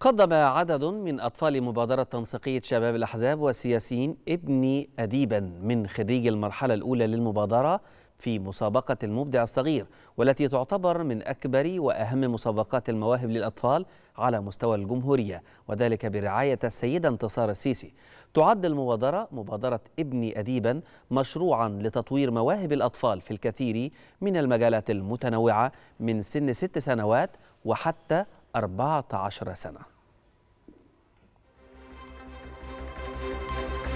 قدم عدد من أطفال مبادرة تنسيقية شباب الأحزاب والسياسيين ابني أديبا من خريج المرحلة الأولى للمبادرة في مسابقة المبدع الصغير والتي تعتبر من أكبر وأهم مسابقات المواهب للأطفال على مستوى الجمهورية وذلك برعاية السيدة انتصار السيسي تعد المبادرة مبادرة ابني أديبا مشروعا لتطوير مواهب الأطفال في الكثير من المجالات المتنوعة من سن ست سنوات وحتى 14 سنة